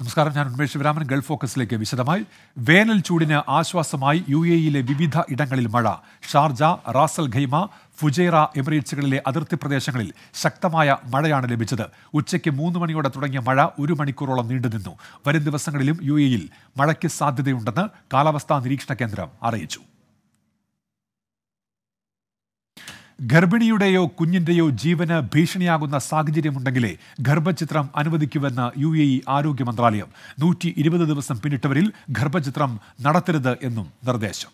നമസ്കാരം ഞാൻ ഉന്മേഷ് ശിവരാമൻ ഗൾഫ് ഫോക്കസിലേക്ക് വിശദമായി വേനൽ ചൂടിന് ആശ്വാസമായി യു എ യിലെ വിവിധ ഇടങ്ങളിൽ മഴ ഷാർജ റാസൽ ഖൈമ ഫുജൈറ എമിറേറ്റ്സുകളിലെ അതിർത്തി പ്രദേശങ്ങളിൽ ശക്തമായ മഴയാണ് ലഭിച്ചത് ഉച്ചയ്ക്ക് മൂന്ന് മണിയോടെ തുടങ്ങിയ മഴ ഒരു മണിക്കൂറോളം നീണ്ടുനിന്നു വരും ദിവസങ്ങളിലും യു എയിൽ മഴയ്ക്ക് സാധ്യതയുണ്ടെന്ന് കാലാവസ്ഥാ നിരീക്ഷണ കേന്ദ്രം അറിയിച്ചു ഗർഭിണിയുടെയോ കുഞ്ഞിന്റെയോ ജീവന് ഭീഷണിയാകുന്ന സാഹചര്യമുണ്ടെങ്കിലേ ഗർഭചിത്രം അനുവദിക്കുമെന്ന് യു എ ഇ ആരോഗ്യ മന്ത്രാലയം നൂറ്റി ഇരുപത് ദിവസം പിന്നിട്ടവരിൽ ഗർഭചിത്രം നടത്തരുത് എന്നും നിർദ്ദേശം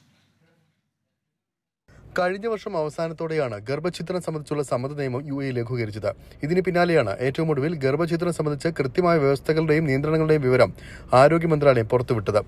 കഴിഞ്ഞ വർഷം അവസാനത്തോടെയാണ് ഗർഭചിത്രം സംബന്ധിച്ചുള്ള സമ്മത നിയമം യു എ ലഘൂകരിച്ചത് ഇതിന് പിന്നാലെയാണ് ഏറ്റവും ഒടുവിൽ ഗർഭചിത്രം സംബന്ധിച്ച് കൃത്യമായ വ്യവസ്ഥകളുടെയും നിയന്ത്രണങ്ങളുടെയും വിവരം ആരോഗ്യ മന്ത്രാലയം പുറത്തുവിട്ടത്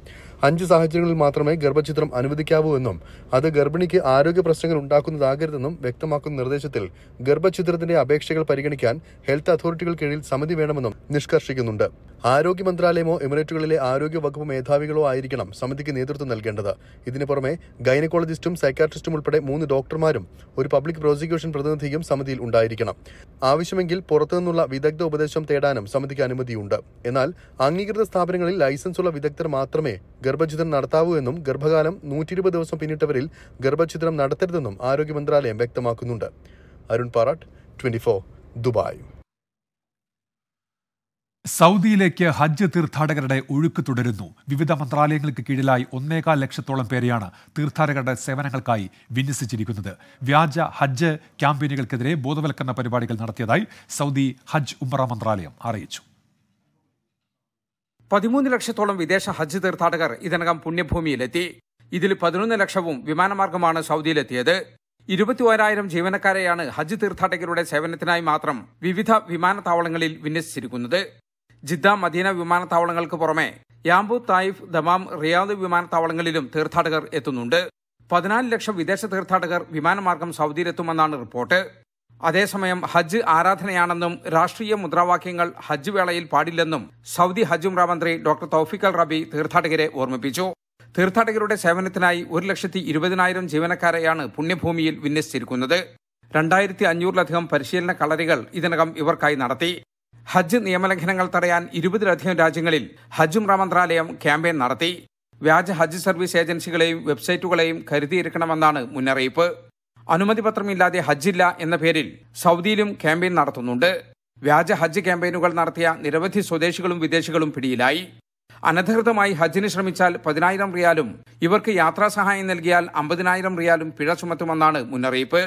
അഞ്ച് സാഹചര്യങ്ങളിൽ മാത്രമേ ഗർഭചിത്രം അനുവദിക്കാവൂ എന്നും അത് ഗർഭിണിക്ക് ആരോഗ്യ പ്രശ്നങ്ങൾ ഉണ്ടാക്കുന്നതാകരുതെന്നും വ്യക്തമാക്കുന്ന നിർദ്ദേശത്തിൽ ഗർഭചിത്രത്തിന്റെ അപേക്ഷകൾ പരിഗണിക്കാൻ ഹെൽത്ത് അതോറിറ്റികൾക്കിടയിൽ കീഴിൽ സമിതി വേണമെന്നും നിഷ്കർഷിക്കുന്നുണ്ട് ആരോഗ്യ മന്ത്രാലയമോ എമിറേറ്റുകളിലെ ആരോഗ്യ വകുപ്പ് മേധാവികളോ ആയിരിക്കണം സമിതിക്ക് നേതൃത്വം നൽകേണ്ടത് ഇതിന് പുറമെ ഗൈനക്കോളജിസ്റ്റും സൈക്കാട്രിസ്റ്റും ഉൾപ്പെടെ മൂന്ന് ഡോക്ടർമാരും ഒരു പബ്ലിക് പ്രോസിക്യൂഷൻ പ്രതിനിധിയും സമിതിയിൽ ഉണ്ടായിരിക്കണം ആവശ്യമെങ്കിൽ പുറത്തുനിന്നുള്ള വിദഗ്ധ ഉപദേശം തേടാനും സമിതിക്ക് അനുമതിയുണ്ട് എന്നാൽ അംഗീകൃത സ്ഥാപനങ്ങളിൽ ലൈസൻസ് ഉള്ള വിദഗ്ധർ മാത്രമേ ഗർഭഛിദ്രം നടത്താവൂ എന്നും ഗർഭകാലം നൂറ്റിയിരുപത് ദിവസം പിന്നിട്ടവരിൽ ഗർഭഛിദ്രം നടത്തരുതെന്നും ആരോഗ്യ മന്ത്രാലയം വ്യക്തമാക്കുന്നുണ്ട് അരുൺ പാറാട്ട് ട്വന്റി ദുബായ് സൗദിയിലേക്ക് ഹജ്ജ് തീർത്ഥാടകരുടെ ഒഴുക്ക് തുടരുന്നു വിവിധ മന്ത്രാലയങ്ങൾക്ക് കീഴിലായി ഒന്നേകാൽ ലക്ഷത്തോളം പേരെയാണ് തീർത്ഥാടകരുടെ സേവനങ്ങൾക്കായി വിന്യസിച്ചിരിക്കുന്നത് വ്യാജ ഹജ്ജ് ക്യാമ്പയിനുകൾക്കെതിരെ ബോധവൽക്കരണ പരിപാടികൾ നടത്തിയതായി സൗദി ഹജ്ജ് ഉംറ മന്ത്രാലയം അറിയിച്ചു പതിമൂന്ന് ലക്ഷത്തോളം വിദേശ ഹജ്ജ് തീർത്ഥാടകർ ഇതിനകം പുണ്യഭൂമിയിലെത്തി ഇതിൽ പതിനൊന്ന് ലക്ഷവും വിമാനമാർഗമാണ് സൗദിയിലെത്തിയത് ഇരുപത്തി ഓരായിരം ജീവനക്കാരെയാണ് ഹജ്ജ് തീർത്ഥാടകരുടെ സേവനത്തിനായി മാത്രം വിവിധ വിമാനത്താവളങ്ങളിൽ വിന്യസിച്ചിരിക്കുന്നത് ജിദ്ദ മദീന വിമാനത്താവളങ്ങൾക്ക് പുറമെ യാംബു തായിഫ് ദമാം റിയാദ് വിമാനത്താവളങ്ങളിലും തീർത്ഥാടകർ എത്തുന്നുണ്ട് പതിനാല് ലക്ഷം വിദേശ തീർത്ഥാടകർ വിമാനമാർഗം സൗദിയിലെത്തുമെന്നാണ് റിപ്പോർട്ട് അതേസമയം ഹജ്ജ് ആരാധനയാണെന്നും രാഷ്ട്രീയ മുദ്രാവാക്യങ്ങൾ ഹജ്ജ് വേളയിൽ പാടില്ലെന്നും സൗദി ഹജ്ജ് മന്ത്രി ഡോക്ടർ തൌഫിക് അൽ റബി തീർത്ഥാടകരെ ഓർമ്മിപ്പിച്ചു തീർത്ഥാടകരുടെ സേവനത്തിനായി ഒരു ലക്ഷത്തി ഇരുപതിനായിരം ജീവനക്കാരെയാണ് പുണ്യഭൂമിയിൽ വിന്യസിച്ചിരിക്കുന്നത് രണ്ടായിരത്തി അഞ്ഞൂറിലധികം പരിശീലന കളരികൾ ഇതിനകം ഇവർക്കായി നടത്തി ഹജ്ജ് നിയമലംഘനങ്ങൾ തടയാൻ ഇരുപതിലധികം രാജ്യങ്ങളിൽ ഹജ്ജ് മന്ത്രാലയം ക്യാമ്പയിൻ നടത്തി വ്യാജ ഹജ്ജ് സർവീസ് ഏജൻസികളെയും വെബ്സൈറ്റുകളെയും കരുതിയിരിക്കണമെന്നാണ് മുന്നറിയിപ്പ് അനുമതി പത്രമില്ലാതെ ഹജ്ജില്ല എന്ന പേരിൽ സൗദിയിലും ക്യാമ്പയിൻ നടത്തുന്നുണ്ട് വ്യാജ ഹജ്ജ് ക്യാമ്പയിനുകൾ നടത്തിയ നിരവധി സ്വദേശികളും വിദേശികളും പിടിയിലായി അനധികൃതമായി ഹജ്ജിന് ശ്രമിച്ചാൽ പതിനായിരം റിയാലും ഇവർക്ക് യാത്രാ സഹായം നൽകിയാൽ അമ്പതിനായിരം റിയാലും പിഴ ചുമത്തുമെന്നാണ് മുന്നറിയിപ്പ്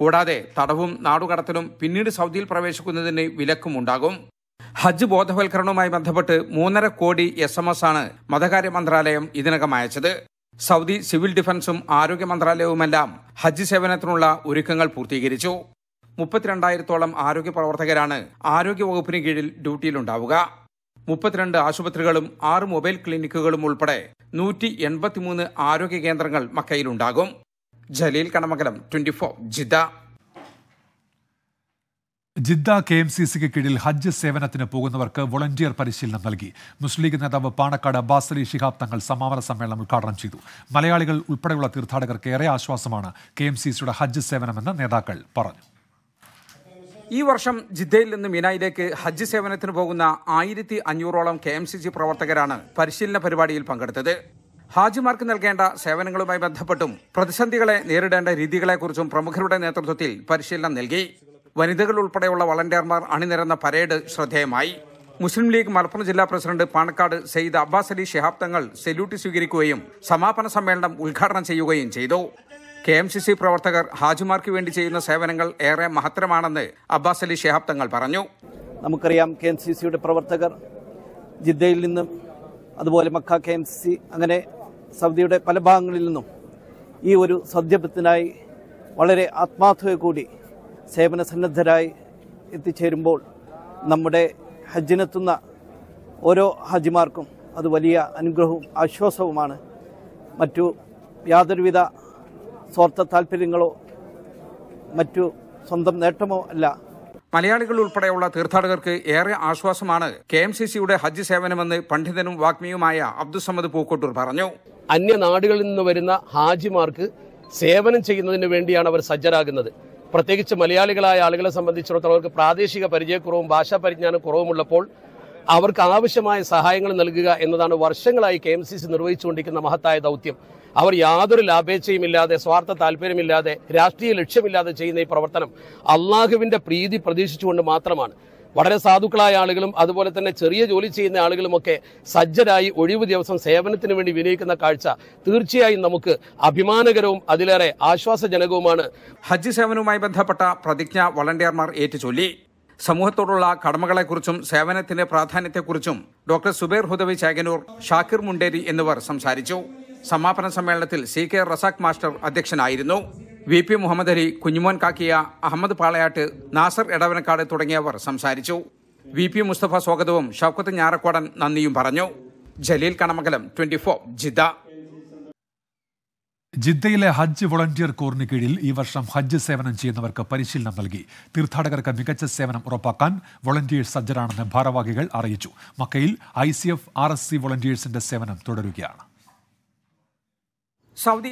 കൂടാതെ തടവും നാടുകടത്തലും പിന്നീട് സൗദിയിൽ പ്രവേശിക്കുന്നതിന് ഉണ്ടാകും ഹജ്ജ് ബോധവൽക്കരണവുമായി ബന്ധപ്പെട്ട് മൂന്നര കോടി എസ് എം എസ് ആണ് മതകാര്യ മന്ത്രാലയം ഇതിനകം അയച്ചത് സൗദി സിവിൽ ഡിഫൻസും ആരോഗ്യ മന്ത്രാലയവുമെല്ലാം ഹജ്ജ് സേവനത്തിനുള്ള ഒരുക്കങ്ങൾ പൂർത്തീകരിച്ചു മുപ്പത്തിരണ്ടായിരത്തോളം ആരോഗ്യ പ്രവർത്തകരാണ് ആരോഗ്യ വകുപ്പിന് കീഴിൽ ഡ്യൂട്ടിയിലുണ്ടാവുക മുപ്പത്തിരണ്ട് ആശുപത്രികളും ആറ് മൊബൈൽ ക്ലിനിക്കുകളും ഉൾപ്പെടെ നൂറ്റി എൺപത്തിമൂന്ന് ആരോഗ്യ കേന്ദ്രങ്ങൾ മക്കയിലുണ്ടാകും Jaleel Kanamakalam twenty four Jeddah Jeddah K M C സിക്ക് കീഴിൽ ഹജ്ജ് സേവനത്തിന് പോകുന്നവർക്ക് വോളണ്ടിയർ പരിശീലനം നൽകി മുസ്ലിം ലീഗ് നേതാവ് പാണക്കാട് ബാസലി ഷിഹാബ് തങ്ങൾ സമാപന സമ്മേളനം ഉദ്ഘാടനം ചെയ്തു മലയാളികൾ ഉൾപ്പെടെയുള്ള തീർത്ഥാടകർക്ക് ഏറെ ആശ്വാസമാണ് കെ എം സി സിയുടെ ഹജ്ജ് സേവനമെന്ന് നേതാക്കൾ പറഞ്ഞു ഈ വർഷം ജിദ്ദയിൽ നിന്ന് മിനായിലേക്ക് ഹജ്ജ് സേവനത്തിന് പോകുന്ന ആയിരത്തി അഞ്ഞൂറോളം കെ എം സി സി പ്രവർത്തകരാണ് പരിശീലന പരിപാടിയിൽ പങ്കെടുത്തത് ഹാജിമാർക്ക് നൽകേണ്ട സേവനങ്ങളുമായി ബന്ധപ്പെട്ടും പ്രതിസന്ധികളെ നേരിടേണ്ട രീതികളെക്കുറിച്ചും പ്രമുഖരുടെ നേതൃത്വത്തിൽ പരിശീലനം നൽകി വനിതകൾ ഉൾപ്പെടെയുള്ള വളണ്ടിയർമാർ അണിനിരന്ന പരേഡ് ശ്രദ്ധേയമായി മുസ്ലിം ലീഗ് മലപ്പുറം ജില്ലാ പ്രസിഡന്റ് പാണക്കാട് സെയ്ദ് അബ്ബാസ് അലി ശിഹാബ് തങ്ങൾ സെല്യൂട്ട് സ്വീകരിക്കുകയും സമാപന സമ്മേളനം ഉദ്ഘാടനം ചെയ്യുകയും ചെയ്തു കെ എം സി സി പ്രവർത്തകർ ഹാജിമാർക്ക് വേണ്ടി ചെയ്യുന്ന സേവനങ്ങൾ ഏറെ മഹത്തരമാണെന്ന് അബ്ബാസ് അലി ശിഹാബ് തങ്ങൾ പറഞ്ഞു നമുക്കറിയാം കെ എം സി സിയുടെ പ്രവർത്തകർ ജിദ്ദയിൽ നിന്നും അതുപോലെ മക്ക കെ എം സി അങ്ങനെ സൗദിയുടെ പല ഭാഗങ്ങളിൽ നിന്നും ഈ ഒരു സദ്യപത്തിനായി വളരെ ആത്മാർത്ഥതയോടുകൂടി സേവന സന്നദ്ധരായി എത്തിച്ചേരുമ്പോൾ നമ്മുടെ ഹജ്ജിനെത്തുന്ന ഓരോ ഹജ്ജിമാർക്കും അത് വലിയ അനുഗ്രഹവും ആശ്വാസവുമാണ് മറ്റു യാതൊരുവിധ സ്വാർത്ഥ താല്പര്യങ്ങളോ മറ്റു സ്വന്തം നേട്ടമോ അല്ല മലയാളികൾ ഉൾപ്പെടെയുള്ള തീർത്ഥാടകർക്ക് ഏറെ ആശ്വാസമാണ് കെ എം സി സിയുടെ ഹജ്ജ് സേവനമെന്ന് പണ്ഡിതനും വാഗ്മിയുമായ അബ്ദുസമ്മദ് പൂക്കോട്ടൂർ പറഞ്ഞു അന്യനാടുകളിൽ നിന്ന് വരുന്ന ഹാജിമാർക്ക് സേവനം ചെയ്യുന്നതിന് വേണ്ടിയാണ് അവർ സജ്ജരാകുന്നത് പ്രത്യേകിച്ച് മലയാളികളായ ആളുകളെ സംബന്ധിച്ചിടത്തോളം അവർക്ക് പ്രാദേശിക പരിചയക്കുറവും ഭാഷാ പരിജ്ഞാന കുറവുമുള്ളപ്പോൾ അവർക്ക് ആവശ്യമായ സഹായങ്ങൾ നൽകുക എന്നതാണ് വർഷങ്ങളായി കെ എം സി സി നിർവഹിച്ചുകൊണ്ടിരിക്കുന്ന മഹത്തായ ദൗത്യം അവർ യാതൊരു ലാഭേച്ഛയുമില്ലാതെ സ്വാർത്ഥ താല്പര്യമില്ലാതെ രാഷ്ട്രീയ ലക്ഷ്യമില്ലാതെ ചെയ്യുന്ന ഈ പ്രവർത്തനം അള്ളാഹുവിന്റെ പ്രീതി പ്രതീക്ഷിച്ചുകൊണ്ട് മാത്രമാണ് വളരെ സാധുക്കളായ ആളുകളും അതുപോലെ തന്നെ ചെറിയ ജോലി ചെയ്യുന്ന ആളുകളുമൊക്കെ സജ്ജരായി ഒഴിവ് ദിവസം സേവനത്തിന് വേണ്ടി വിനിയോഗിക്കുന്ന കാഴ്ച തീർച്ചയായും നമുക്ക് അഭിമാനകരവും അതിലേറെ ആശ്വാസജനകവുമാണ് ഹജ്ജ് സേവനവുമായി ബന്ധപ്പെട്ട പ്രതിജ്ഞ വളണ്ടിയർമാർ ഏറ്റുചൊല്ലി സമൂഹത്തോടുള്ള കടമകളെക്കുറിച്ചും സേവനത്തിന്റെ പ്രാധാന്യത്തെക്കുറിച്ചും ഡോക്ടർ സുബൈർ ഹുദവി ചാഗനൂർ ഷാക്കിർ മുണ്ടേരി എന്നിവർ സംസാരിച്ചു സമാപന സമ്മേളനത്തിൽ സി കെ റസാഖ് മാസ്റ്റർ അധ്യക്ഷനായിരുന്നു വി പി മുഹമ്മദ് അലി കുഞ്ഞുമോൻ കാക്കിയ അഹമ്മദ് പാളയാട്ട് നാസർ എടവനക്കാട് തുടങ്ങിയവർ സംസാരിച്ചു വി പി മുസ്തഫ സ്വാഗതവും ഷൌക്കത്ത് ഞാറക്കോടൻ നന്ദിയും പറഞ്ഞു Jaleel Kanamangalam twenty four Jeddah ജിദ്ദയിലെ ഹജ്ജ് വോളണ്ടിയർ കോറിന് കീഴിൽ ഈ വർഷം ഹജ്ജ് സേവനം ചെയ്യുന്നവർക്ക് പരിശീലനം നൽകി തീർത്ഥാടകർക്ക് മികച്ച സേവനം ഉറപ്പാക്കാൻ വോളണ്ടിയേഴ്സ് സജ്ജരാണെന്ന് ഭാരവാഹികൾ അറിയിച്ചു മക്കയിൽ I C F R S C വോളണ്ടിയേഴ്സിന്റെ സേവനം തുടരുകയാണ് സൗദി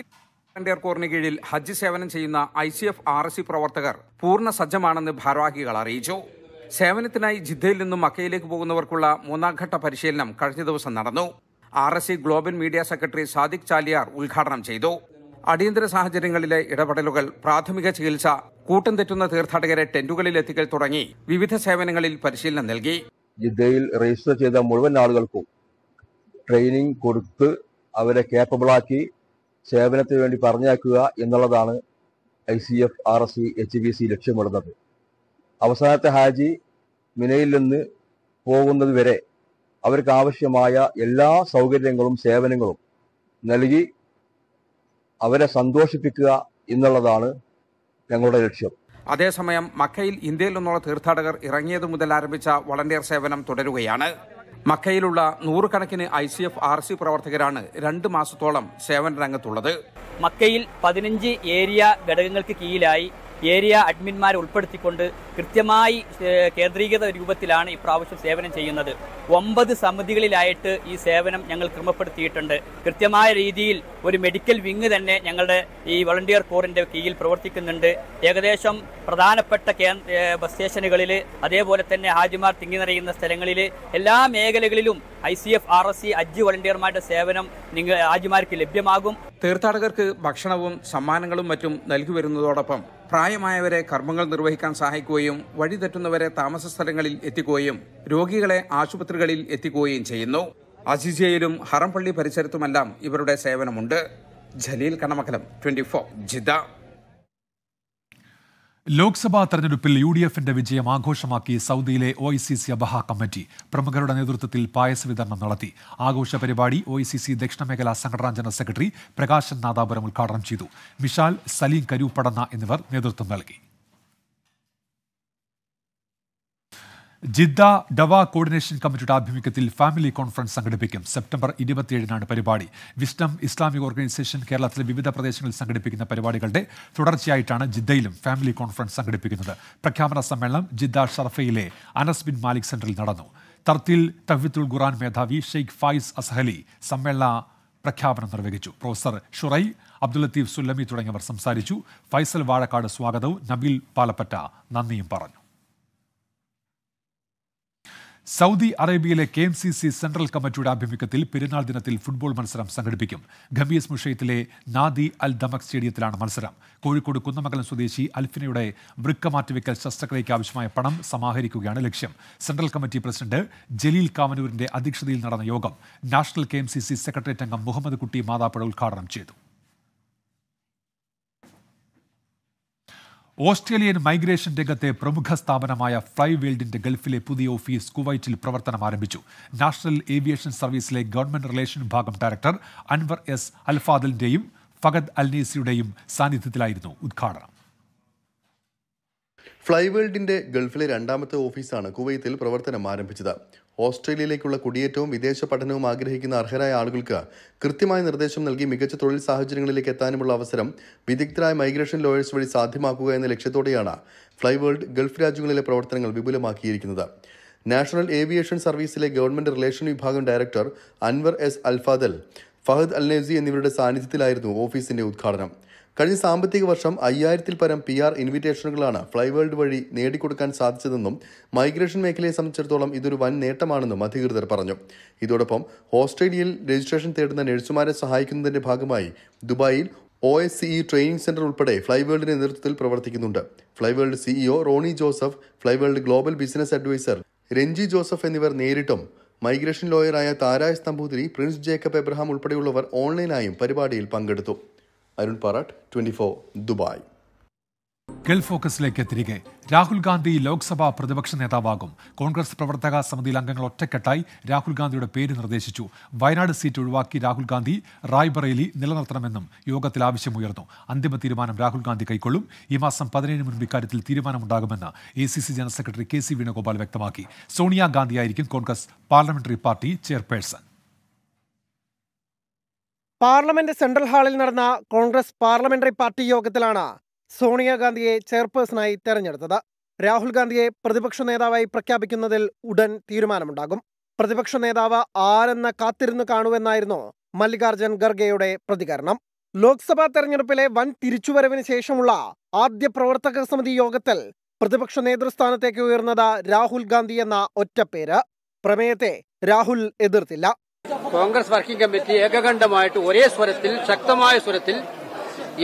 വോളണ്ടിയർ കോറിന് കീഴിൽ ഹജ്ജ് സേവനം ചെയ്യുന്ന I C F R S C പ്രവർത്തകർ പൂർണ്ണ സജ്ജമാണെന്ന് ഭാരവാഹികൾ അറിയിച്ചു സേവനത്തിനായി ജിദ്ദയിൽ നിന്നും മക്കയിലേക്ക് പോകുന്നവർക്കുള്ള മൂന്നാംഘട്ട പരിശീലനം കഴിഞ്ഞ ദിവസം നടന്നു R S C global media secretary Sadiq Chaliyar ഉദ്ഘാടനം ചെയ്തു അടിയന്തര സാഹചര്യങ്ങളിലെ ഇടപെടലുകൾ പ്രാഥമിക ചികിത്സ കൂട്ടം തെറ്റുന്ന തീർത്ഥാടകരെ ടെന്റുകളിൽ എത്തിക്കൽ തുടങ്ങി വിവിധ സേവനങ്ങളിൽ പരിശീലനം നൽകി ജിദ്ദയിൽ രജിസ്റ്റർ ചെയ്ത മുഴുവൻ ആളുകൾക്കും ട്രെയിനിങ് കൊടുത്ത് അവരെ കേപ്പബിളാക്കി സേവനത്തിന് വേണ്ടി പറഞ്ഞയക്കുക എന്നുള്ളതാണ് I C F R S C H B C ലക്ഷ്യമിടുന്നത് അവസാനത്തെ ഹാജി മിനയിൽ നിന്ന് പോകുന്നത് വരെ അവർക്ക് ആവശ്യമായ എല്ലാ സൗകര്യങ്ങളും സേവനങ്ങളും നൽകി അവരെ സന്തോഷിപ്പിക്കുക എന്നുള്ളതാണ് ഞങ്ങളുടെ ലക്ഷ്യം അതേസമയം മക്കയിൽ ഇന്ത്യയിൽ നിന്നുള്ള തീർത്ഥാടകർ ഇറങ്ങിയതു മുതൽ ആരംഭിച്ച വളണ്ടിയർ സേവനം തുടരുകയാണ് മക്കയിലുള്ള നൂറുകണക്കിന് I C F R C പ്രവർത്തകരാണ് രണ്ട് മാസത്തോളം സേവന രംഗത്തുള്ളത് മക്കയിൽ പതിനഞ്ച് ഏരിയ ഘടകങ്ങൾക്ക് കീഴിലായി ഏരിയ അഡ്മിന്മാരെ ഉൾപ്പെടുത്തിക്കൊണ്ട് കൃത്യമായി കേന്ദ്രീകൃത രൂപത്തിലാണ് ഇപ്രാവശ്യം സേവനം ചെയ്യുന്നത് ഒമ്പത് സമിതികളിലായിട്ട് ഈ സേവനം ഞങ്ങൾ ക്രമപ്പെടുത്തിയിട്ടുണ്ട് കൃത്യമായ രീതിയിൽ ഒരു മെഡിക്കൽ വിങ് തന്നെ ഞങ്ങളുടെ ഈ വളണ്ടിയർ കോറിന്റെ കീഴിൽ പ്രവർത്തിക്കുന്നുണ്ട് ഏകദേശം പ്രധാനപ്പെട്ട ബസ് സ്റ്റേഷനുകളിൽ അതേപോലെ തന്നെ ഹാജിമാർ തിങ്ങി നിറയുന്ന സ്ഥലങ്ങളിൽ എല്ലാ മേഖലകളിലും I C F R S C അജ്ജ് വളണ്ടിയർമാരുടെ സേവനം നിങ്ങൾ ഹാജിമാർക്ക് ലഭ്യമാകും തീർത്ഥാടകർക്ക് ഭക്ഷണവും സമ്മാനങ്ങളും മറ്റും നൽകി വരുന്നതോടൊപ്പം പ്രായമായവരെ കർമ്മങ്ങൾ നിർവഹിക്കാൻ സഹായിക്കുകയും വഴിതെറ്റുന്നവരെ താമസ സ്ഥലങ്ങളിൽ എത്തിക്കുകയും രോഗികളെ ആശുപത്രികളിൽ എത്തിക്കുകയും ചെയ്യുന്നു അസിസിയയിലും ഹറംപള്ളി പരിസരത്തുമെല്ലാം ഇവരുടെ സേവനമുണ്ട് ജലീൽ കണമക്കലം ട്വന്റി ഫോർ ലോക്സഭാ തെരഞ്ഞെടുപ്പിൽ യു ഡി എഫിന്റെ വിജയം ആഘോഷമാക്കി സൗദിയിലെ O I C C Abha committee പ്രമുഖരുടെ നേതൃത്വത്തിൽ പായസ വിതരണം നടത്തി ആഘോഷ പരിപാടി ഒ ഐ സി സി ദക്ഷിണമേഖലാ സംഘടനാ ജനറൽ സെക്രട്ടറി പ്രകാശൻ നാദാപുരം ഉദ്ഘാടനം ചെയ്തു വിശാൽ സലീം കരൂപ്പടന്ന എന്നിവർ നേതൃത്വം നൽകി ജിദ്ദ ഡവ കോർഡിനേഷൻ കമ്മിറ്റിയുടെ ആഭിമുഖ്യത്തിൽ ഫാമിലി കോൺഫറൻസ് സംഘടിപ്പിക്കും സെപ്റ്റംബർ ഇരുപത്തിയേഴിനാണ് പരിപാടി വിസ്റ്റം ഇസ്ലാമിക് ഓർഗനൈസേഷൻ കേരളത്തിലെ വിവിധ പ്രദേശങ്ങളിൽ സംഘടിപ്പിക്കുന്ന പരിപാടികളുടെ തുടർച്ചയായിട്ടാണ് ജിദ്ദയിലും ഫാമിലി കോൺഫറൻസ് സംഘടിപ്പിക്കുന്നത് പ്രഖ്യാപന സമ്മേളനം ജിദ്ദ ഷർഫയിലെ അനസ് ബിൻ മാലിക് സെന്ററിൽ നടന്നു തർത്തിൽ തഹ്വിത്തുൽ ഖുറാൻ മേധാവി ഷെയ്ഖ് ഫായിസ് അസഹലി സമ്മേളന പ്രഖ്യാപനം നിർവഹിച്ചു പ്രൊഫസർ ഷുറൈ അബ്ദുൽ ലത്തീഫ് സുല്ലമി തുടങ്ങിയവർ സംസാരിച്ചു ഫൈസൽ വാഴക്കാട് സ്വാഗതവും നബീൽ പാലപ്പറ്റ നന്ദിയും പറഞ്ഞു സൗദി അറേബ്യയിലെ K M C C central കമ്മിറ്റിയുടെ ആഭിമുഖ്യത്തിൽ പെരുന്നാൾ ദിനത്തിൽ ഫുട്ബോൾ മത്സരം സംഘടിപ്പിക്കും ഗംഭീസ് മുഷയത്തിലെ നാദി അൽ ദമക് സ്റ്റേഡിയത്തിലാണ് മത്സരം കോഴിക്കോട് കുന്നമംഗലം സ്വദേശി അൽഫിനയുടെ വൃക്ക മാറ്റിവെക്കൽ ശസ്ത്രക്രിയയ്ക്ക് ആവശ്യമായ പണം സമാഹരിക്കുകയാണ് ലക്ഷ്യം സെൻട്രൽ കമ്മിറ്റി പ്രസിഡന്റ് ജലീൽ കാമനൂരിന്റെ അധ്യക്ഷതയിൽ നടന്ന യോഗം നാഷണൽ കെ സെക്രട്ടേറിയറ്റ് അംഗം മുഹമ്മദ് കുട്ടി മാതാപ്പുഴ ഉദ്ഘാടനം ചെയ്തു ഓസ്ട്രേലിയൻ മൈഗ്രേഷൻ രംഗത്തെ പ്രമുഖ സ്ഥാപനമായ ഫ്ലൈ വേൾഡിന്റെ ഗൾഫിലെ പുതിയ ഓഫീസ് കുവൈറ്റിൽ പ്രവർത്തനം ആരംഭിച്ചു നാഷണൽ ഏവിയേഷൻ സർവീസിലെ ഗവൺമെന്റ് റിലേഷൻ വിഭാഗം ഡയറക്ടർ അൻവർ എസ് അൽഫാദലിന്റെയും ഫഗദ് അൽനീസിയുടെയും സാന്നിധ്യത്തിലായിരുന്നു ഉദ്ഘാടനം ഫ്ലൈവേൾഡിന്റെ ഗൾഫിലെ രണ്ടാമത്തെ ഓഫീസാണ് കുവൈത്തിൽ പ്രവർത്തനം ആരംഭിച്ചത് ഓസ്ട്രേലിയയിലേക്കുള്ള കുടിയേറ്റവും വിദേശ പഠനവും ആഗ്രഹിക്കുന്ന അർഹരായ ആളുകൾക്ക് കൃത്യമായ നിർദ്ദേശം നൽകി മികച്ച തൊഴിൽ സാഹചര്യങ്ങളിലേക്ക് എത്താനുമുള്ള അവസരം വിദഗ്ധരായ മൈഗ്രേഷൻ ലോയേഴ്സ് വഴി സാധ്യമാക്കുക എന്ന ലക്ഷ്യത്തോടെയാണ് ഫ്ലൈവേൾഡ് ഗൾഫ് രാജ്യങ്ങളിലെ പ്രവർത്തനങ്ങൾ വിപുലമാക്കിയിരിക്കുന്നത് നാഷണൽ ഏവിയേഷൻ സർവീസിലെ ഗവൺമെന്റ് റിലേഷൻ വിഭാഗം director Anwar S Alfadhel Fahad Alnesi എന്നിവരുടെ സാന്നിധ്യത്തിലായിരുന്നു ഓഫീസിന്റെ ഉദ്ഘാടനം കഴിഞ്ഞ സാമ്പത്തിക വർഷം അയ്യായിരത്തിൽ പരം പി ആർ ഇൻവിറ്റേഷനുകളാണ് ഫ്ലൈവേൾഡ് വഴി നേടിക്കൊടുക്കാൻ സാധിച്ചതെന്നും മൈഗ്രേഷൻ മേഖലയെ സംബന്ധിച്ചിടത്തോളം ഇതൊരു വൻ നേട്ടമാണെന്നും അധികൃതർ പറഞ്ഞു ഇതോടൊപ്പം ഓസ്ട്രേലിയയിൽ രജിസ്ട്രേഷൻ തേടുന്ന നഴ്സുമാരെ സഹായിക്കുന്നതിന്റെ ഭാഗമായി ദുബായിൽ O S CE training centre ഉൾപ്പെടെ ഫ്ലൈവേൾഡിന്റെ നേതൃത്വത്തിൽ പ്രവർത്തിക്കുന്നുണ്ട് Flyworld CEO Roni Joseph Flyworld global business adviser Ranji Joseph എന്നിവർ നേരിട്ടും മൈഗ്രേഷൻ ലോയറായ താരായ സ്തംഭൂതിരി പ്രിൻസ് ജേക്കബ് എബ്രഹാം ഉൾപ്പെടെയുള്ളവർ ഓൺലൈനായും പരിപാടിയിൽ പങ്കെടുത്തു Arun Parattu twenty four Dubai Gulf ഫോക്കസിലേക്ക് തിരികെ രാഹുൽ ഗാന്ധി ലോക്സഭാ പ്രതിപക്ഷ നേതാവാകും കോൺഗ്രസ് പ്രവർത്തക സമിതിയിൽ അംഗങ്ങൾ ഒറ്റക്കെട്ടായി രാഹുൽ ഗാന്ധിയുടെ പേര് നിർദ്ദേശിച്ചു വയനാട് സീറ്റ് ഒഴിവാക്കി രാഹുൽ ഗാന്ധി റായ്ബറേലി നിലനിർത്തണമെന്നും യോഗത്തിൽ ആവശ്യമുയർന്നു അന്തിമ തീരുമാനം രാഹുൽ ഗാന്ധി കൈക്കൊള്ളും ഈ മാസം പതിനേഴ് മുൻപ് ഇക്കാര്യത്തിൽ തീരുമാനമുണ്ടാകുമെന്ന് A C C general secretary K C Venugopal വ്യക്തമാക്കി സോണിയാഗാന്ധിയായിരിക്കും Congress parliamentary party chairperson parliament central ഹാളിൽ നടന്ന കോൺഗ്രസ് പാർലമെന്ററി പാർട്ടി യോഗത്തിലാണ് സോണിയാഗാന്ധിയെ ചെയർപേഴ്സണായി തെരഞ്ഞെടുത്തത് രാഹുൽ ഗാന്ധിയെ പ്രതിപക്ഷ നേതാവായി പ്രഖ്യാപിക്കുന്നതിൽ ഉടൻ തീരുമാനമുണ്ടാകും പ്രതിപക്ഷ നേതാവ് ആരെന്ന് കാത്തിരുന്നു കാണുവെന്നായിരുന്നു മല്ലികാർജ്ജുൻ ഖർഗെയുടെ പ്രതികരണം ലോക്സഭാ തെരഞ്ഞെടുപ്പിലെ വൻ തിരിച്ചുവരവിന് ശേഷമുള്ള ആദ്യ പ്രവർത്തക സമിതി യോഗത്തിൽ പ്രതിപക്ഷ നേതൃസ്ഥാനത്തേക്ക് ഉയർന്നത് രാഹുൽ ഗാന്ധി എന്ന ഒറ്റപ്പേര് പ്രമേയത്തെ രാഹുൽ എതിർത്തില്ല കോൺഗ്രസ് വർക്കിംഗ് കമ്മിറ്റി ഏകകണ്ഠമായിട്ട് ഒരേ സ്വരത്തിൽ ശക്തമായ സ്വരത്തിൽ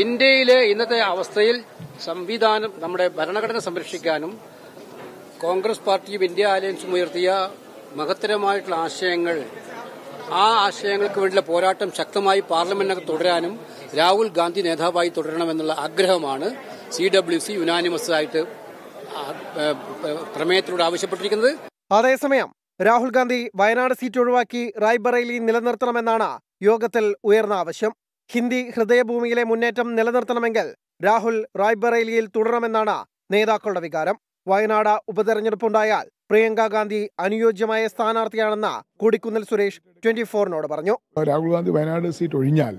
ഇന്ത്യയിലെ ഇന്നത്തെ അവസ്ഥയിൽ സംവിധാനം നമ്മുടെ ഭരണഘടന സംരക്ഷിക്കാനും കോൺഗ്രസ് പാർട്ടിയും ഇന്ത്യ അലയൻസും ഉയർത്തിയ മഹത്തരമായിട്ടുള്ള ആശയങ്ങൾ ആ ആശയങ്ങൾക്ക് വേണ്ടിയുള്ള പോരാട്ടം ശക്തമായി പാർലമെന്റിനകത്ത് തുടരാനും രാഹുൽ ഗാന്ധി നേതാവായി തുടരണമെന്നുള്ള ആഗ്രഹമാണ് സി ഡബ്ല്യു സി യുനാനിമസ് ആയിട്ട് പ്രമേയത്തിലൂടെ ആവശ്യപ്പെട്ടിരിക്കുന്നത് അതേസമയം രാഹുൽ ഗാന്ധി വയനാട് സീറ്റ് ഒഴിവാക്കി റായ്ബറേലി നിലനിർത്തണമെന്നാണ് യോഗത്തിൽ ഉയർന്ന ആവശ്യം ഹിന്ദി ഹൃദയഭൂമിയിലെ മുന്നേറ്റം നിലനിർത്തണമെങ്കിൽ രാഹുൽ റായ്ബറേലിയിൽ തുടരണമെന്നാണ് നേതാക്കളുടെ വികാരം വയനാട് ഉപതെരഞ്ഞെടുപ്പുണ്ടായാൽ പ്രിയങ്ക ഗാന്ധി അനുയോജ്യമായ സ്ഥാനാർത്ഥിയാണെന്ന് കൊടിക്കുന്നിൽ സുരേഷ് ട്വന്റി ഫോറിനോട് പറഞ്ഞു രാഹുൽ ഗാന്ധി വയനാട് സീറ്റ് ഒഴിഞ്ഞാൽ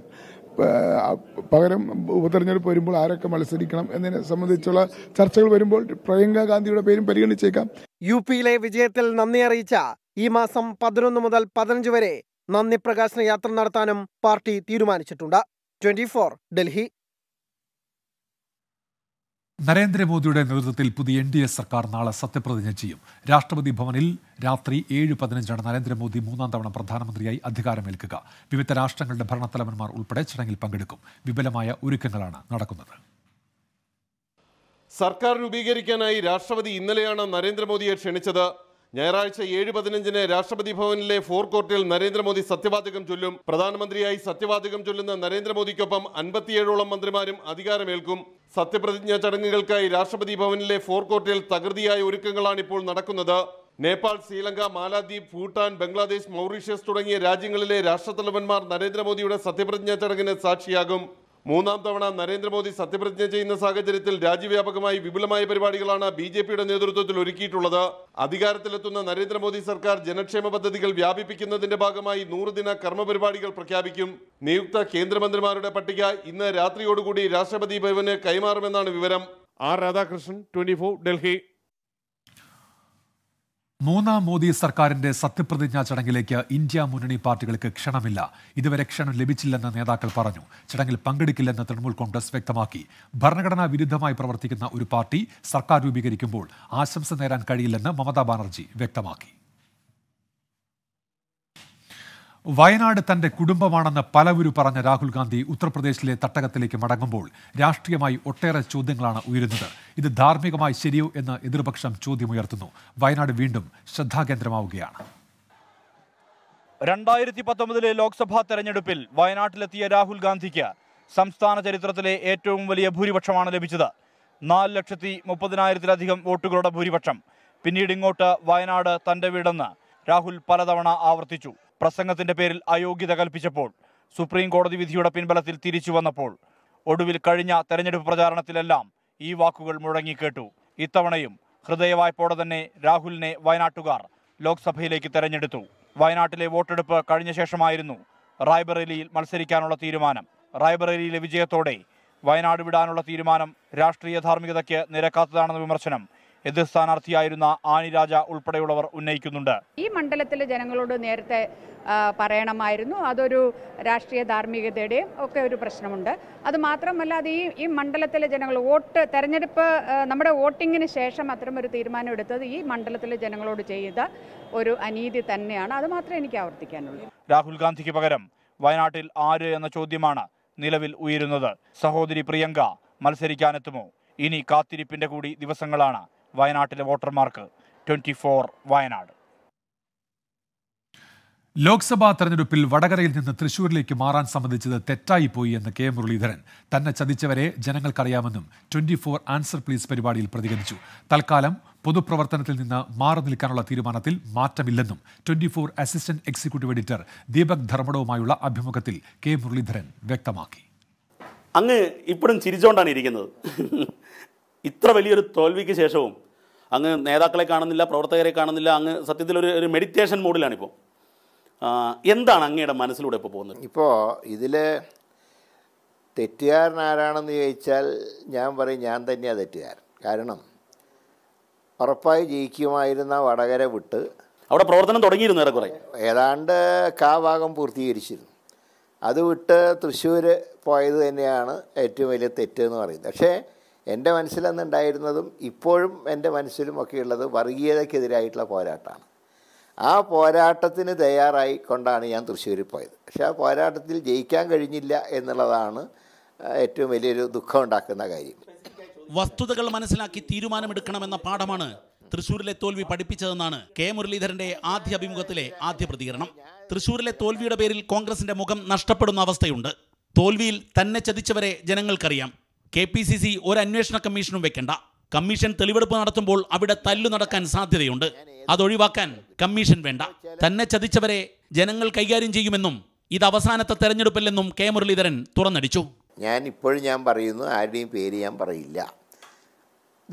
പകരം ഉപതെരഞ്ഞെടുപ്പ് വരുമ്പോൾ ആരൊക്കെ മത്സരിക്കണം എന്നതിനെ സംബന്ധിച്ചുള്ള ചർച്ചകൾ വരുമ്പോൾ പ്രിയങ്ക ഗാന്ധിയുടെ പേരും പരിഗണിച്ചേക്കാം യു പിയിലെ വിജയത്തിൽ നന്ദി അറിയിച്ച ഈ മാസം പതിനൊന്ന് മുതൽ പതിനഞ്ച് വരെ നന്ദി പ്രകാശന യാത്ര നടത്താനും പാർട്ടി തീരുമാനിച്ചിട്ടുണ്ട് ട്വന്റി ഡൽഹി നരേന്ദ്രമോദിയുടെ നേതൃത്വത്തിൽ പുതിയ എൻ ഡി എ സർക്കാർ നാളെ സത്യപ്രതിജ്ഞ ചെയ്യും രാഷ്ട്രപതി ഭവനിൽ രാത്രി ഏഴ് പതിനഞ്ചാണ് നരേന്ദ്രമോദി മൂന്നാം തവണ പ്രധാനമന്ത്രിയായി അധികാരമേൽക്കുക വിവിധ രാഷ്ട്രങ്ങളുടെ ഭരണത്തലവന്മാർ ഉൾപ്പെടെ ചടങ്ങിൽ പങ്കെടുക്കും വിപുലമായ ഒരുക്കങ്ങളാണ് നടക്കുന്നത് സർക്കാർ രൂപീകരിക്കാനായി രാഷ്ട്രപതി ഇന്നലെയാണ് നരേന്ദ്രമോദിയെ ക്ഷണിച്ചത് ഞായറാഴ്ച ഏഴ് പതിനഞ്ചിന് രാഷ്ട്രപതി ഭവനിലെ ഫോർ കോർട്ടിൽ നരേന്ദ്രമോദി സത്യവാചകം ചൊല്ലും പ്രധാനമന്ത്രിയായി സത്യവാചകം ചൊല്ലുന്ന നരേന്ദ്രമോദിക്കൊപ്പം അൻപത്തിയേഴോളം മന്ത്രിമാരും അധികാരമേൽക്കും സത്യപ്രതിജ്ഞാ ചടങ്ങുകൾക്കായി രാഷ്ട്രപതി ഭവനിലെ ഫോർ കോർട്ടിൽ തകൃതിയായ ഒരുക്കങ്ങളാണ് ഇപ്പോൾ നടക്കുന്നത് നേപ്പാൾ ശ്രീലങ്ക മാലാദ്വീപ് ഭൂട്ടാൻ ബംഗ്ലാദേശ് മൗറീഷ്യസ് തുടങ്ങിയ രാജ്യങ്ങളിലെ രാഷ്ട്രത്തലവന്മാർ നരേന്ദ്രമോദിയുടെ സത്യപ്രതിജ്ഞാ ചടങ്ങിന് സാക്ഷിയാകും മൂന്നാം തവണ നരേന്ദ്രമോദി സത്യപ്രതിജ്ഞ ചെയ്യുന്ന സാഹചര്യത്തിൽ രാജ്യവ്യാപകമായി വിപുലമായ പരിപാടികളാണ് ബി ജെ പിയുടെ നേതൃത്വത്തിൽ ഒരുക്കിയിട്ടുള്ളത് അധികാരത്തിലെത്തുന്ന നരേന്ദ്രമോദി സർക്കാർ ജനക്ഷേമ പദ്ധതികൾ വ്യാപിപ്പിക്കുന്നതിന്റെ ഭാഗമായി നൂറുദിന കർമ്മ പരിപാടികൾ പ്രഖ്യാപിക്കും നിയുക്ത കേന്ദ്രമന്ത്രിമാരുടെ പട്ടിക ഇന്ന് രാത്രിയോടുകൂടി രാഷ്ട്രപതി ഭവന് കൈമാറുമെന്നാണ് വിവരം ആർ രാധാകൃഷ്ണൻ ട്വന്റി ഡൽഹി മൂന്നാം മോദി സർക്കാരിന്റെ സത്യപ്രതിജ്ഞാ ചടങ്ങിലേക്ക് ഇന്ത്യ മുന്നണി പാർട്ടികൾക്ക് ക്ഷണമില്ല ഇതുവരെ ക്ഷണം ലഭിച്ചില്ലെന്ന് നേതാക്കൾ പറഞ്ഞു ചടങ്ങിൽ പങ്കെടുക്കില്ലെന്ന് തൃണമൂൽ കോൺഗ്രസ് വ്യക്തമാക്കി ഭരണഘടനാ വിരുദ്ധമായി പ്രവർത്തിക്കുന്ന ഒരു പാർട്ടി സർക്കാർ രൂപീകരിക്കുമ്പോൾ ആശംസ നേരാൻ കഴിയില്ലെന്ന് മമതാ ബാനർജി വ്യക്തമാക്കി വയനാട് തന്റെ കുടുംബമാണെന്ന് പലവരും പറഞ്ഞ രാഹുൽ ഗാന്ധി ഉത്തർപ്രദേശിലെ തട്ടകത്തിലേക്ക് മടങ്ങുമ്പോൾ രാഷ്ട്രീയമായി ഒട്ടേറെ ചോദ്യങ്ങളാണ് ഉയരുന്നത് ഇത് ധാർമ്മികമായി ശരിയോ എന്ന് എതിർപക്ഷം ചോദ്യമുയർത്തുന്നു വയനാട് വീണ്ടും ശ്രദ്ധാകേന്ദ്രമാവുകയാണ് രണ്ടായിരത്തി പത്തൊമ്പതിലെ ലോക്സഭാ തെരഞ്ഞെടുപ്പിൽ വയനാട്ടിലെത്തിയ രാഹുൽ ഗാന്ധിക്ക് സംസ്ഥാന ചരിത്രത്തിലെ ഏറ്റവും വലിയ ഭൂരിപക്ഷമാണ് ലഭിച്ചത് നാല് ലക്ഷത്തി മുപ്പതിനായിരത്തിലധികം വോട്ടുകളുടെ ഭൂരിപക്ഷം പിന്നീട് ഇങ്ങോട്ട് വയനാട് തന്റെ വീടെന്ന് രാഹുൽ പലതവണ ആവർത്തിച്ചു പ്രസംഗത്തിന്റെ പേരിൽ അയോഗ്യത കൽപ്പിച്ചപ്പോൾ സുപ്രീം കോടതി വിധിയുടെ പിൻബലത്തിൽ തിരിച്ചു വന്നപ്പോൾ ഒടുവിൽ കഴിഞ്ഞ തെരഞ്ഞെടുപ്പ് പ്രചാരണത്തിലെല്ലാം ഈ വാക്കുകൾ മുഴങ്ങിക്കേട്ടു ഇത്തവണയും ഹൃദയവായ്പോടെ തന്നെ രാഹുലിനെ വയനാട്ടുകാർ ലോക്സഭയിലേക്ക് തെരഞ്ഞെടുത്തു വയനാട്ടിലെ വോട്ടെടുപ്പ് കഴിഞ്ഞ ശേഷമായിരുന്നു റായ്ബറേലിയിൽ മത്സരിക്കാനുള്ള തീരുമാനം റായ്ബറേലിയിലെ വിജയത്തോടെ വയനാട് വിടാനുള്ള തീരുമാനം രാഷ്ട്രീയ ധാർമ്മികതയ്ക്ക് നിരക്കാത്തതാണെന്ന വിമർശനം എതിർ സ്ഥാനാർത്ഥിയായിരുന്ന ആനിരാജ ഉൾപ്പെടെയുള്ളവർ ഉന്നയിക്കുന്നുണ്ട് ഈ മണ്ഡലത്തിലെ ജനങ്ങളോട് നേരത്തെ പറയണമായിരുന്നു അതൊരു രാഷ്ട്രീയ ധാർമ്മികതയുടെയും ഒക്കെ ഒരു പ്രശ്നമുണ്ട് അത് മാത്രമല്ല അത് ഈ ഈ മണ്ഡലത്തിലെ ജനങ്ങൾ വോട്ട് തെരഞ്ഞെടുപ്പ് നമ്മുടെ വോട്ടിങ്ങിന് ശേഷം അത്തരം ഒരു തീരുമാനം എടുത്തത് ഈ മണ്ഡലത്തിലെ ജനങ്ങളോട് ചെയ്ത ഒരു അനീതി തന്നെയാണ് അത് മാത്രമേ എനിക്ക് ആവർത്തിക്കാനുള്ളൂ രാഹുൽ ഗാന്ധിക്ക് പകരം വയനാട്ടിൽ ആര് എന്ന ചോദ്യമാണ് നിലവിൽ ഉയരുന്നത് സഹോദരി പ്രിയങ്ക മത്സരിക്കാനെത്തുമോ ഇനി കാത്തിരിപ്പിന്റെ കൂടി ദിവസങ്ങളാണ് വയനാട്ടിലെ വോട്ടർമാർക്ക് ട്വന്റി ഫോർ വയനാട് ലോക്സഭാ തെരഞ്ഞെടുപ്പിൽ വടകരയിൽ നിന്ന് തൃശൂരിലേക്ക് മാറാൻ സംബന്ധിച്ചത് തെറ്റായിപ്പോയി എന്ന് കെ മുരളീധരൻ തന്നെ ചതിച്ചവരെ ജനങ്ങൾക്കറിയാമെന്നും ട്വന്റി ഫോർ ആൻസർ പ്ലീസ് പരിപാടിയിൽ പ്രതികരിച്ചു തൽക്കാലം പൊതുപ്രവർത്തനത്തിൽ നിന്ന് മാറി നിൽക്കാനുള്ള തീരുമാനത്തിൽ മാറ്റമില്ലെന്നും twenty four assistant executive editor Deepak ധർമ്മടവുമായുള്ള അഭിമുഖത്തിൽ കെ മുരളീധരൻ വ്യക്തമാക്കി അങ്ങ് ഇപ്പോഴും ചിരിച്ചോണ്ടാണ് ഇരിക്കുന്നത് ഇത്ര വലിയൊരു തോൽവിക്ക് ശേഷവും അങ്ങ് നേതാക്കളെ കാണുന്നില്ല പ്രവർത്തകരെ കാണുന്നില്ല അങ്ങ് സത്യത്തിൽ ഒരു ഒരു മെഡിറ്റേഷൻ മോഡിലാണിപ്പോൾ എന്താണ് അങ്ങയുടെ മനസ്സിലൂടെ ഇപ്പോൾ പോകുന്നത് ഇപ്പോൾ ഇതിൽ തെറ്റുകാരനാരാണെന്ന് ചോദിച്ചാൽ ഞാൻ പറയും ഞാൻ തന്നെയാണ് തെറ്റുകാരൻ കാരണം ഉറപ്പായി ജയിക്കുമായിരുന്ന വടകര വിട്ട് അവിടെ പ്രവർത്തനം തുടങ്ങിയിരുന്നു കുറേ ഏതാണ്ട് കാ ഭാഗം പൂർത്തീകരിച്ചിരുന്നു അത് വിട്ട് തൃശ്ശൂർ പോയത് തന്നെയാണ് ഏറ്റവും വലിയ തെറ്റ് എന്ന് പറയുന്നത് പക്ഷേ എൻ്റെ മനസ്സിലന്നുണ്ടായിരുന്നതും ഇപ്പോഴും എൻ്റെ മനസ്സിലുമൊക്കെ ഉള്ളത് വർഗീയതയ്ക്കെതിരായിട്ടുള്ള പോരാട്ടമാണ് ആ പോരാട്ടത്തിന് തയ്യാറായി കൊണ്ടാണ് ഞാൻ തൃശ്ശൂരിൽ പോയത് പക്ഷേ ആ പോരാട്ടത്തിൽ ജയിക്കാൻ കഴിഞ്ഞില്ല എന്നുള്ളതാണ് ഏറ്റവും വലിയൊരു ദുഃഖം ഉണ്ടാക്കുന്ന കാര്യം വസ്തുതകൾ മനസ്സിലാക്കി തീരുമാനമെടുക്കണമെന്ന പാഠമാണ് തൃശ്ശൂരിലെ തോൽവി പഠിപ്പിച്ചതെന്നാണ് കെ മുരളീധരന്റെ ആദ്യ അഭിമുഖത്തിലെ ആദ്യ പ്രതികരണം തൃശ്ശൂരിലെ തോൽവിയുടെ പേരിൽ കോൺഗ്രസിന്റെ മുഖം നഷ്ടപ്പെടുന്ന അവസ്ഥയുണ്ട് തോൽവിയിൽ തന്നെ ചതിച്ചവരെ ജനങ്ങൾക്കറിയാം കെ പി സി സി ഒരു അന്വേഷണ കമ്മീഷനും വെക്കണ്ട കമ്മീഷൻ തെളിവെടുപ്പ് നടത്തുമ്പോൾ അവിടെ തല്ലു നടക്കാൻ സാധ്യതയുണ്ട് അതൊഴിവാക്കാൻ കമ്മീഷൻ വേണ്ട തന്നെ ചതിച്ചവരെ ജനങ്ങൾ കൈകാര്യം ചെയ്യുമെന്നും ഇത് അവസാനത്തെ തെരഞ്ഞെടുപ്പില്ലെന്നും കെ മുരളീധരൻ തുറന്നടിച്ചു ഞാൻ ഇപ്പോഴും ഞാൻ പറയുന്നു ആരുടെയും പേര് ഞാൻ പറയില്ല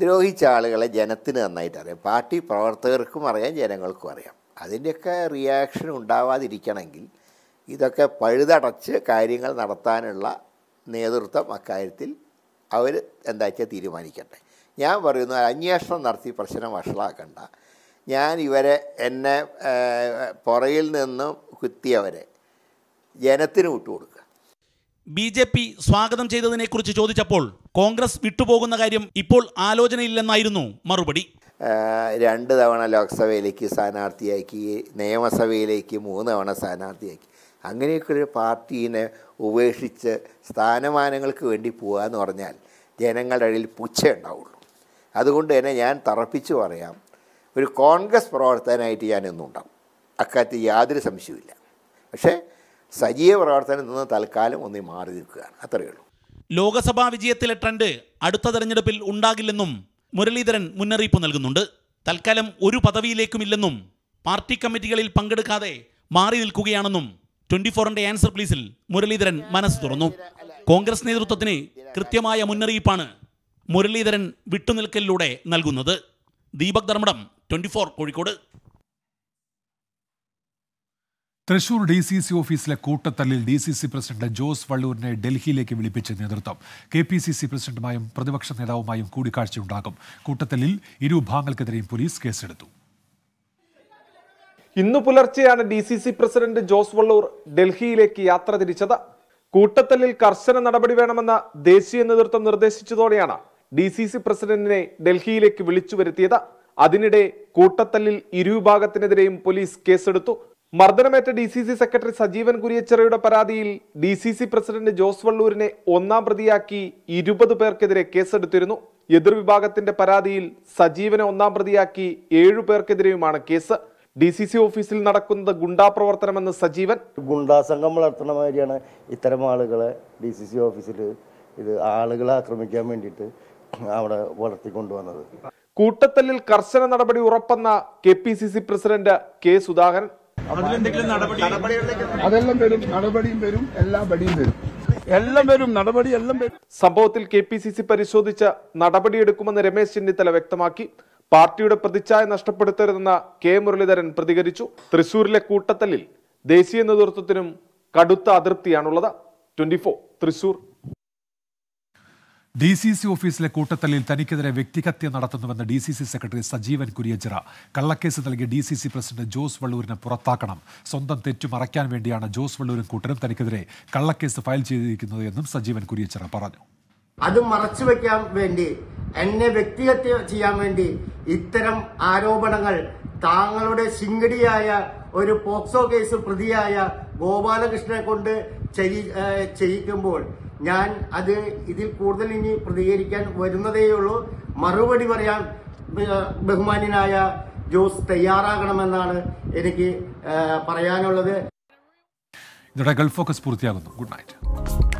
ദ്രോഹിച്ച ആളുകളെ ജനത്തിന് നന്നായിട്ട് അറിയാം പാർട്ടി പ്രവർത്തകർക്കും അറിയാം ജനങ്ങൾക്കും അറിയാം അതിൻ്റെയൊക്കെ റിയാക്ഷൻ ഉണ്ടാവാതിരിക്കണമെങ്കിൽ ഇതൊക്കെ പഴുതടച്ച് കാര്യങ്ങൾ നടത്താനുള്ള നേതൃത്വം അക്കാര്യത്തിൽ അവർ എന്താച്ചാൽ തീരുമാനിക്കട്ടെ ഞാൻ പറയുന്നു അന്വേഷണം നടത്തി പ്രശ്നം വഷളാക്കണ്ട ഞാൻ ഇവരെ എന്നെ പുറയിൽ നിന്നും കുത്തിയവരെ ജനത്തിന് വിട്ടുകൊടുക്കുക ബി ജെ പി സ്വാഗതം ചെയ്തതിനെക്കുറിച്ച് ചോദിച്ചപ്പോൾ കോൺഗ്രസ് വിട്ടുപോകുന്ന കാര്യം ഇപ്പോൾ ആലോചനയില്ലെന്നായിരുന്നു മറുപടി രണ്ട് തവണ ലോക്സഭയിലേക്ക് സ്ഥാനാർത്ഥിയാക്കി നിയമസഭയിലേക്ക് മൂന്ന് തവണ സ്ഥാനാർത്ഥിയാക്കി അങ്ങനെയൊക്കെ ഒരു പാർട്ടീനെ ഉപേക്ഷിച്ച് സ്ഥാനമാനങ്ങൾക്ക് വേണ്ടി പോകുക എന്ന് പറഞ്ഞാൽ ജനങ്ങളുടെ ഇടയിൽ പുച്ഛ ഉണ്ടാവുള്ളൂ അതുകൊണ്ട് തന്നെ ഞാൻ തറപ്പിച്ചു പറയാം ഒരു കോൺഗ്രസ് പ്രവർത്തനായിട്ട് ഞാൻ ഉണ്ടാവും അക്കാര്യത്തിൽ യാതൊരു സംശയവുമില്ല പക്ഷേ സജീവ പ്രവർത്തനം നിന്ന് തൽക്കാലം ഒന്ന് മാറി നിൽക്കുകയാണ് അത്രയേ ഉള്ളൂ ലോകസഭാ വിജയത്തിലെ ട്രെൻഡ് അടുത്ത തെരഞ്ഞെടുപ്പിൽ ഉണ്ടാകില്ലെന്നും മുരളീധരൻ മുന്നറിയിപ്പ് നൽകുന്നുണ്ട് തൽക്കാലം ഒരു പദവിയിലേക്കുമില്ലെന്നും പാർട്ടി കമ്മിറ്റികളിൽ പങ്കെടുക്കാതെ മാറി നിൽക്കുകയാണെന്നും ട്വന്റി ഫോറിന്റെ ആൻസർ പ്ലീസിൽ മുരളീധരൻ മനസ്സ് തുറന്നു കോൺഗ്രസ് നേതൃത്വത്തിന് കൃത്യമായ മുന്നറിയിപ്പാണ് മുരളീധരൻ വിട്ടുനിൽക്കലിലൂടെ നൽകുന്നത് Deepak Dharmadam twenty four Kozhikode Thrissur D C C ഓഫീസിലെ കൂട്ടത്തല്ലിൽ D C C president Jose വള്ളൂരിനെ ഡൽഹിയിലേക്ക് വിളിപ്പിച്ച നേതൃത്വം കെ പി സി സി പ്രസിഡന്റുമായും പ്രതിപക്ഷ നേതാവുമായും കൂടിക്കാഴ്ചയുണ്ടാകും കൂട്ടത്തല്ലിൽ ഇരു പോലീസ് കേസെടുത്തു ഇന്ന് പുലർച്ചെയാണ് D C C president Jose Vallur ഡൽഹിയിലേക്ക് യാത്ര തിരിച്ചത് കൂട്ടത്തലിൽ കർശന നടപടി വേണമെന്ന ദേശീയ നേതൃത്വം നിർദ്ദേശിച്ചതോടെയാണ് ഡി സി സി പ്രസിഡന്റിനെ ഡൽഹിയിലേക്ക് വിളിച്ചു വരുത്തിയത് അതിനിടെ കൂട്ടത്തല്ലിൽ ഇരുവിഭാഗത്തിനെതിരെയും പോലീസ് കേസെടുത്തു മർദ്ദനമേറ്റ D C C secretary Sajeevan കുരിയച്ചിറയുടെ പരാതിയിൽ D C C president Jose വള്ളൂരിനെ ഒന്നാം പ്രതിയാക്കി ഇരുപത് പേർക്കെതിരെ കേസെടുത്തിരുന്നു എതിർവിഭാഗത്തിന്റെ പരാതിയിൽ സജീവനെ ഒന്നാം പ്രതിയാക്കി ഏഴു പേർക്കെതിരെയുമാണ് കേസ് ഡി സി സി ഓഫീസിൽ നടക്കുന്നത് ഗുണ്ടാ പ്രവർത്തനമെന്ന് സജീവൻ ഗുണ്ടാ സംഘം വളർത്തുന്ന മാതിരിയാണ് ഇത്തരം ആളുകളെ ഡി സി സി ഓഫീസിൽ ഇത് ആളുകളെ ആക്രമിക്കാൻ വേണ്ടിയിട്ട് അവിടെ വളർത്തിക്കൊണ്ടുവന്നത് കൂട്ടത്തല്ലിൽ കർശന നടപടി ഉറപ്പെന്ന K P C C president K Sudhakaran എല്ലാം എല്ലാം സംഭവത്തിൽ കെ പി സി സി പരിശോധിച്ച് നടപടിയെടുക്കുമെന്ന് രമേശ് ചെന്നിത്തല വ്യക്തമാക്കി പാർട്ടിയുടെ പ്രതിച്ഛായ നഷ്ടപ്പെടുത്തരുതെന്ന കെ മുരളീധരൻ പ്രതികരിച്ചു തൃശൂരിലെ കൂട്ടത്തലിൽ ദേശീയ നേതൃത്വത്തിനും കടുത്ത അതൃപ്തിയാണുള്ളത് twenty four Thrissur D C C ഓഫീസിലെ കൂട്ടത്തലിൽ തനിക്കെതിരെ വ്യക്തിഹത്യ നടത്തുന്നുവെന്ന് D C C secretary Sajeevan Kuriachira കള്ളക്കേസ് നൽകിയ D C C president Jose വള്ളൂരിനെ പുറത്താക്കണം സ്വന്തം തെറ്റു മറയ്ക്കാൻ വേണ്ടിയാണ് ജോസ് വള്ളൂരും കൂട്ടരും തനിക്കെതിരെ കള്ളക്കേസ് ഫയൽ ചെയ്തിരിക്കുന്നത് എന്നും സജീവൻ കുര്യച്ചിറ പറഞ്ഞു അത് മറച്ചു വെക്കാൻ വേണ്ടി എന്നെ വ്യക്തിഗത ചെയ്യാൻ വേണ്ടി ഇത്തരം ആരോപണങ്ങൾ താങ്കളുടെ ശിങ്കടിയായ ഒരു പോക്സോ കേസ് പ്രതിയായ ഗോപാലകൃഷ്ണനെ കൊണ്ട് ചെയ്യിക്കുമ്പോൾ ഞാൻ അത് ഇതിൽ കൂടുതൽ ഇനി പ്രതികരിക്കാൻ വരുന്നതേയുള്ളൂ മറുപടി പറയാൻ ബഹുമാന്യനായ ജോസ് തയ്യാറാകണമെന്നാണ് എനിക്ക് പറയാനുള്ളത് ഇതോടെ ഗൾഫ് ഫോക്കസ് പൂർത്തിയാകുന്നു ഗുഡ് നൈറ്റ്